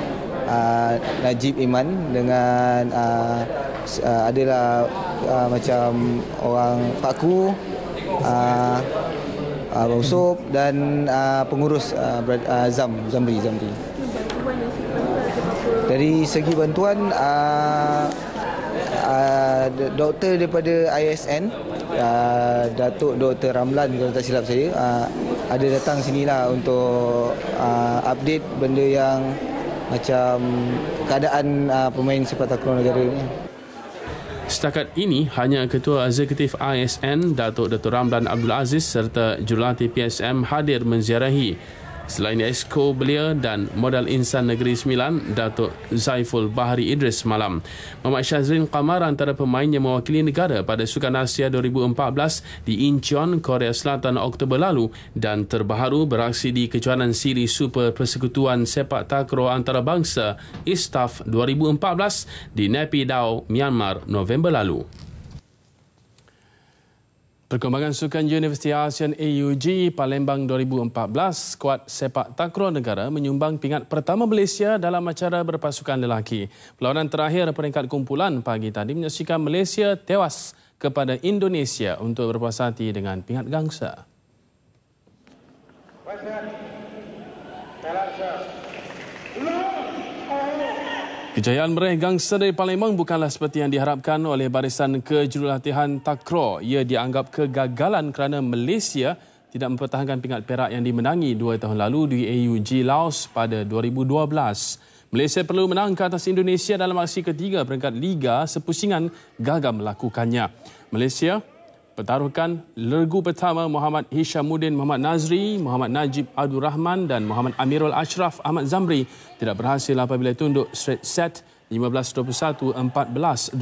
uh, Najib Iman dengan uh, uh, adalah uh, macam orang Paku, uh, Abang Sob dan uh, pengurus uh, Zam, Zamri. Zamri. Dari segi bantuan, uh, uh, doktor daripada ISN, uh, Datuk Dr. Ramlan kalau tak silap saya uh, ada datang sini lah untuk uh, update benda yang macam keadaan uh, pemain sepak takraw negara ni. Setakat ini, hanya Ketua Eksekutif ISN, Datuk Dr. Ramlan Abdul Aziz serta Jurulatih PSM hadir menziarahi Selain Esko Belia dan Modal Insan Negeri Sembilan, Datuk Zaiful Bahari Idris malam. Muhammad Syazrin Qamar antara pemain yang mewakili negara pada Sukan Asia 2014 di Incheon, Korea Selatan Oktober lalu dan terbaru beraksi di kejuaraan siri Super Persekutuan Sepak Takraw Antarabangsa ISTAF 2014 di Naypyidaw, Myanmar November lalu. Perkembangan Sukan Universiti ASEAN AUG Palembang 2014, skuad sepak takraw negara menyumbang pingat pertama Malaysia dalam acara berpasukan lelaki. Perlawanan terakhir peringkat kumpulan pagi tadi menyaksikan Malaysia tewas kepada Indonesia untuk berpasati dengan pingat gangsa. Terima Kejayaan meraih gangster dari Palembang bukanlah seperti yang diharapkan oleh barisan kejurulatihan Takraw. Ia dianggap kegagalan kerana Malaysia tidak mempertahankan pingat perak yang dimenangi dua tahun lalu di AUG Laos pada 2012. Malaysia perlu menang ke atas Indonesia dalam aksi ketiga peringkat Liga sepusingan gagal melakukannya. Malaysia pertaruhkan lergu pertama Muhammad Hishamuddin Muhammad Nazri, Muhammad Najib Abdul Rahman dan Muhammad Amirul Ashraf Ahmad Zamri tidak berhasil apabila tunduk straight set 15-21, 14-21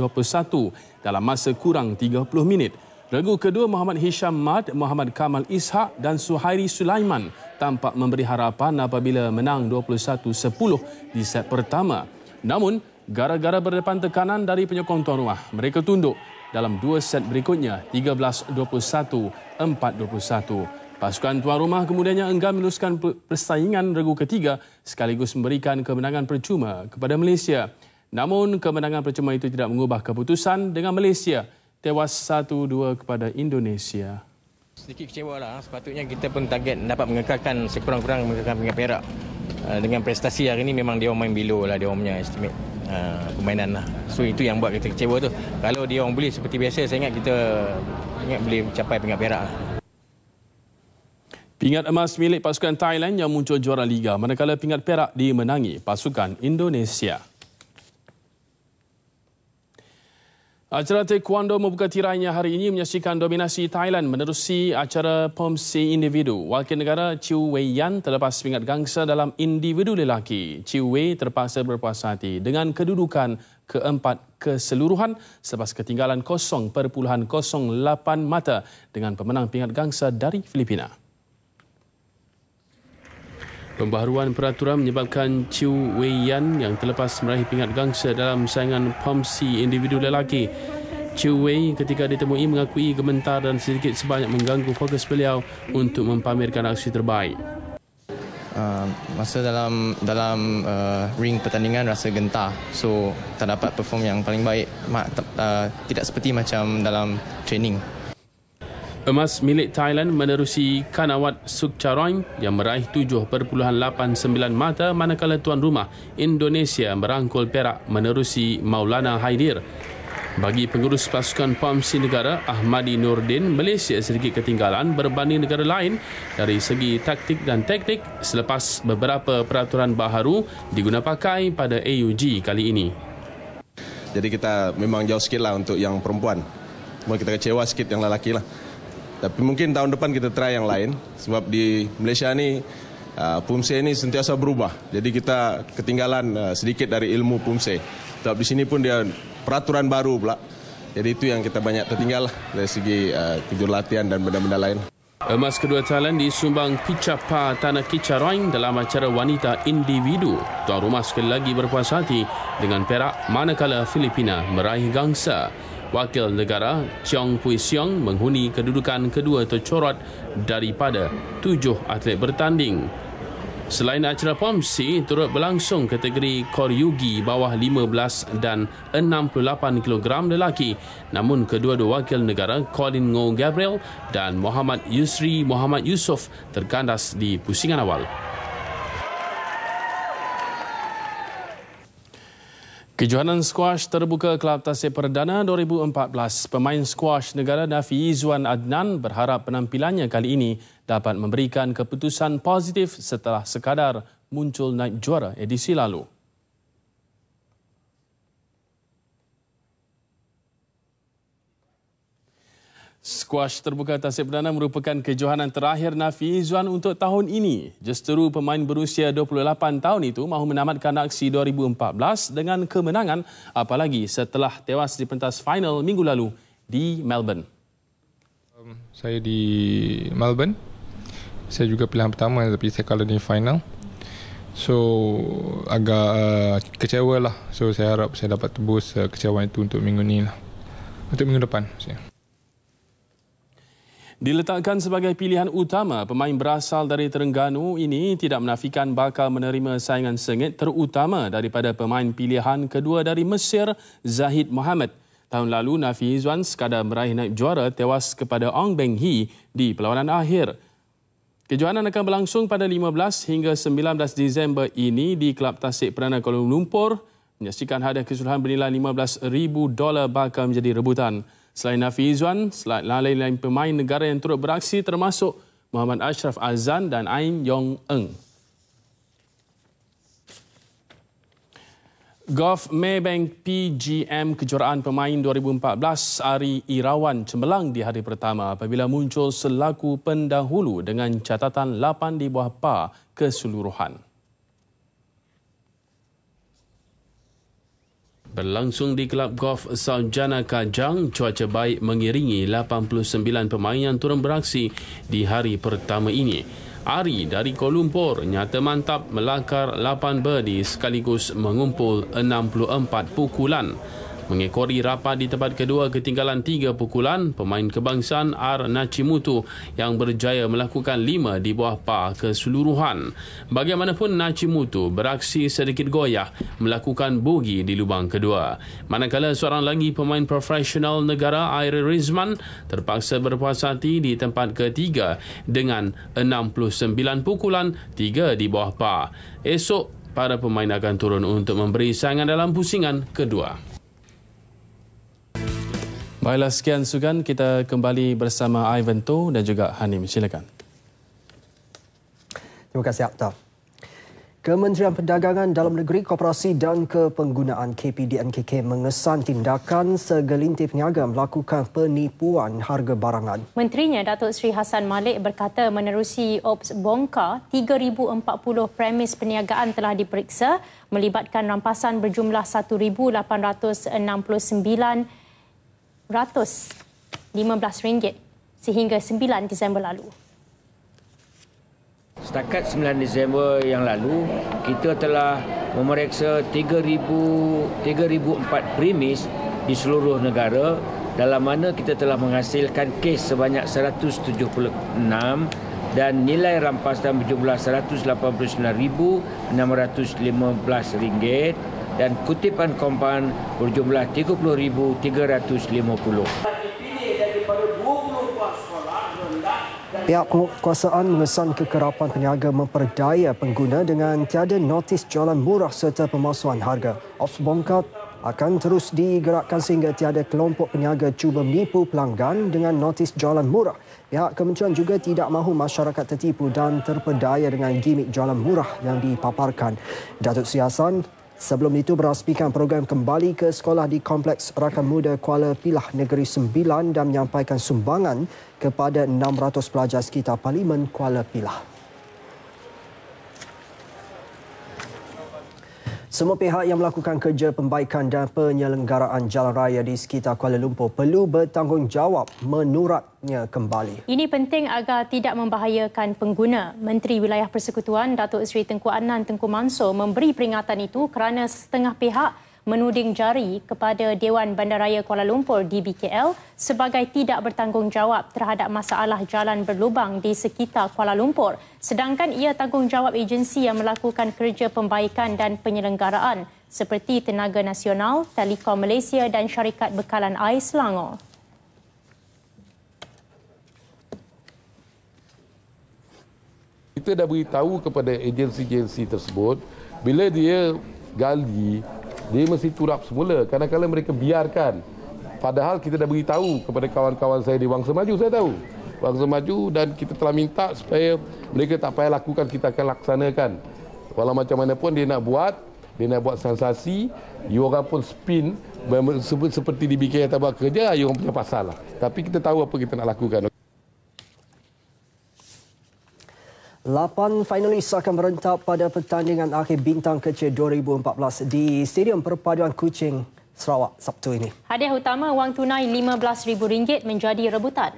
dalam masa kurang 30 minit. Regu kedua Muhammad Hisham Mat, Muhammad Kamal Ishak dan Suhairi Sulaiman tampak memberi harapan apabila menang 21-10 di set pertama. Namun, gara-gara berdepan tekanan dari penyokong tuan rumah, mereka tunduk dalam dua set berikutnya 13-21, 4-21. Pasukan tuan rumah kemudiannya enggan meneruskan persaingan regu ketiga sekaligus memberikan kemenangan percuma kepada Malaysia. Namun kemenangan percuma itu tidak mengubah keputusan dengan Malaysia tewas 1-2 kepada Indonesia. Sedikit kecewa lah. Sepatutnya kita pun target dapat mengekalkan sekurang-kurang mengekalkan pingat uh, Dengan prestasi hari ini memang dia main below lah dia punya estimate uh, permainan lah. So itu yang buat kita kecewa tu. Kalau dia orang beli seperti biasa saya ingat kita ingat boleh capai pingat perak lah. Pingat emas milik pasukan Thailand yang muncul juara liga manakala pingat perak dimenangi pasukan Indonesia. Acara Taekwondo membuka tirainya hari ini menyaksikan dominasi Thailand menerusi acara Pomsi Individu. Wakil negara Chiu Wei Yan terlepas pingat gangsa dalam individu lelaki. Chiu Wei terpaksa berpuas hati dengan kedudukan keempat keseluruhan selepas ketinggalan 0.08 mata dengan pemenang pingat gangsa dari Filipina. Pembaharuan peraturan menyebabkan Chiu Wei Yan yang terlepas meraih pingat gangsa dalam saingan pomsi individu lelaki. Chiu Wei ketika ditemui mengakui gementar dan sedikit sebanyak mengganggu fokus beliau untuk mempamerkan aksi terbaik. Uh, masa dalam dalam uh, ring pertandingan rasa gentar so tak dapat perform yang paling baik mak, uh, ah, tidak seperti macam dalam training Emas milik Thailand menerusi Kanawat Sukcharoin yang meraih 7.89 mata manakala tuan rumah Indonesia merangkul perak menerusi Maulana Haidir. Bagi pengurus pasukan Pamsi Negara Ahmadi Nurdin, Malaysia sedikit ketinggalan berbanding negara lain dari segi taktik dan teknik selepas beberapa peraturan baharu digunapakai pada AUG kali ini. Jadi kita memang jauh sikit lah untuk yang perempuan. mungkin kita kecewa sikit yang lelaki lah. Tapi mungkin tahun depan kita try yang lain sebab di Malaysia ni uh, Pumse ini sentiasa berubah. Jadi kita ketinggalan uh, sedikit dari ilmu Pumse. Sebab di sini pun dia peraturan baru pula. Jadi itu yang kita banyak tertinggal lah dari segi uh, kejur latihan dan benda-benda lain. Emas kedua Thailand disumbang Pichapa Tanah Kicharoing dalam acara wanita individu. Tuan rumah sekali lagi berpuas hati dengan perak manakala Filipina meraih gangsa. Wakil Negara Chong Pui Siong menghuni kedudukan kedua tercorot daripada tujuh atlet bertanding. Selain acara pomsi turut berlangsung kategori Koryugi bawah 15 dan 68 kg lelaki. Namun kedua-dua wakil negara Colin Ngo Gabriel dan Muhammad Yusri Muhammad Yusof terkandas di pusingan awal. Kejohanan squash terbuka Kelab Tasik Perdana 2014, pemain squash negara Nafi Izzuan Adnan berharap penampilannya kali ini dapat memberikan keputusan positif setelah sekadar muncul naik juara edisi lalu. Squash terbuka Tasik Perdana merupakan kejohanan terakhir Nafi Izzuan untuk tahun ini. Justeru pemain berusia 28 tahun itu mahu menamatkan aksi 2014 dengan kemenangan apalagi setelah tewas di pentas final minggu lalu di Melbourne. Um, saya di Melbourne. Saya juga pilihan pertama tapi saya kalah di final. So agak uh, kecewa lah. So saya harap saya dapat tebus uh, kecewaan itu untuk minggu ini lah. Untuk minggu depan. Saya. Diletakkan sebagai pilihan utama, pemain berasal dari Terengganu ini tidak menafikan bakal menerima saingan sengit terutama daripada pemain pilihan kedua dari Mesir, Zahid Mohamed. Tahun lalu, Nafi Izzuan sekadar meraih naib juara tewas kepada Ong Beng Hee di perlawanan akhir. Kejuanan akan berlangsung pada 15 hingga 19 Disember ini di Kelab Tasik Perdana Kuala Lumpur. Menyaksikan hadiah keseluruhan bernilai $15,000 bakal menjadi rebutan. Selain Nafi Izzuan, lain-lain pemain negara yang turut beraksi termasuk Muhammad Ashraf Azan dan Ain Yong Eng. Golf Maybank PGM Kejuaraan Pemain 2014 Ari Irawan cemerlang di hari pertama apabila muncul selaku pendahulu dengan catatan 8 di bawah par keseluruhan. Berlangsung di Kelab Golf Saujana Kajang, cuaca baik mengiringi 89 pemain yang turun beraksi di hari pertama ini. Ari dari Kuala Lumpur nyata mantap melakar 8 birdie sekaligus mengumpul 64 pukulan. Mengekori rapat di tempat kedua ketinggalan tiga pukulan, pemain kebangsaan R. Nachimutu yang berjaya melakukan lima di bawah par keseluruhan. Bagaimanapun Nachimutu beraksi sedikit goyah melakukan bogi di lubang kedua. Manakala seorang lagi pemain profesional negara Airi Rizman terpaksa berpuas hati di tempat ketiga dengan 69 pukulan tiga di bawah par. Esok, para pemain akan turun untuk memberi sangan dalam pusingan kedua. Baiklah sekian sugan kita kembali bersama Ivan Toh dan juga Hanim. Silakan. Terima kasih Akta. Kementerian Perdagangan Dalam Negeri Koperasi dan Kepenggunaan KPDNKK mengesan tindakan segelintir peniaga melakukan penipuan harga barangan. Menterinya Datuk Seri Hasan Malik berkata menerusi Ops Bongka, 3040 premis peniagaan telah diperiksa melibatkan rampasan berjumlah 1869 RM115 sehingga 9 Disember lalu. Setakat 9 Disember yang lalu, kita telah memeriksa 3,004 premis di seluruh negara dalam mana kita telah menghasilkan kes sebanyak 176 dan nilai rampasan berjumlah RM189,615 dan kutipan kompan berjumlah 30,350. Pihak kuasaan mengesan kekerapan peniaga memperdaya pengguna dengan tiada notis jualan murah serta pemalsuan harga. Ops bongkat akan terus digerakkan sehingga tiada kelompok peniaga cuba menipu pelanggan dengan notis jualan murah. Pihak kementerian juga tidak mahu masyarakat tertipu dan terpedaya dengan gimmick jualan murah yang dipaparkan. Datuk Siasan Sebelum itu merasmikan program kembali ke sekolah di Kompleks Rakan Muda Kuala Pilah Negeri Sembilan dan menyampaikan sumbangan kepada 600 pelajar sekitar Parlimen Kuala Pilah. Semua pihak yang melakukan kerja pembaikan dan penyelenggaraan jalan raya di sekitar Kuala Lumpur perlu bertanggungjawab menurutnya kembali. Ini penting agar tidak membahayakan pengguna. Menteri Wilayah Persekutuan Datuk Seri Tengku Anan Tengku Mansor memberi peringatan itu kerana setengah pihak menuding jari kepada Dewan Bandaraya Kuala Lumpur DBKL sebagai tidak bertanggungjawab terhadap masalah jalan berlubang di sekitar Kuala Lumpur sedangkan ia tanggungjawab agensi yang melakukan kerja pembaikan dan penyelenggaraan seperti Tenaga Nasional, Telekom Malaysia dan Syarikat Bekalan Air Selangor. Kita dah beritahu kepada agensi-agensi tersebut bila dia gali dia mesti turap semula. Kadang-kadang mereka biarkan. Padahal kita dah beritahu kepada kawan-kawan saya di Wangsa Maju, saya tahu. Wangsa Maju dan kita telah minta supaya mereka tak payah lakukan, kita akan laksanakan. Walau macam mana pun dia nak buat, dia nak buat sensasi, you orang pun spin seperti di BKR tak kerja, you orang punya pasal lah. Tapi kita tahu apa kita nak lakukan, Lapan finalis akan merentap pada pertandingan akhir bintang kecil 2014 di Stadium Perpaduan Kuching Sarawak Sabtu ini. Hadiah utama wang tunai RM15,000 menjadi rebutan.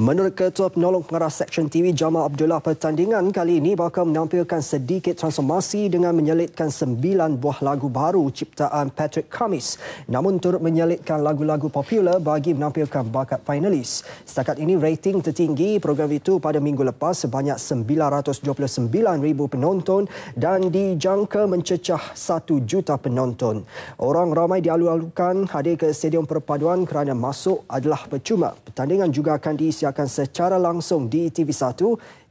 Menurut Ketua Penolong Pengarah Seksyen TV Jamal Abdullah, pertandingan kali ini bakal menampilkan sedikit transformasi dengan menyelitkan sembilan buah lagu baru ciptaan Patrick Kamis. Namun turut menyelitkan lagu-lagu popular bagi menampilkan bakat finalis. Setakat ini rating tertinggi program itu pada minggu lepas sebanyak 929,000 penonton dan dijangka mencecah 1 juta penonton. Orang ramai dialu-alu dijadualkan hadir ke Stadium Perpaduan kerana masuk adalah percuma. Pertandingan juga akan disiarkan secara langsung di TV1,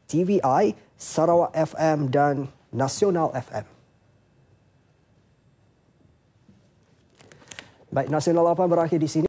TVI, Sarawak FM dan Nasional FM. Baik, Nasional 8 berakhir di sini.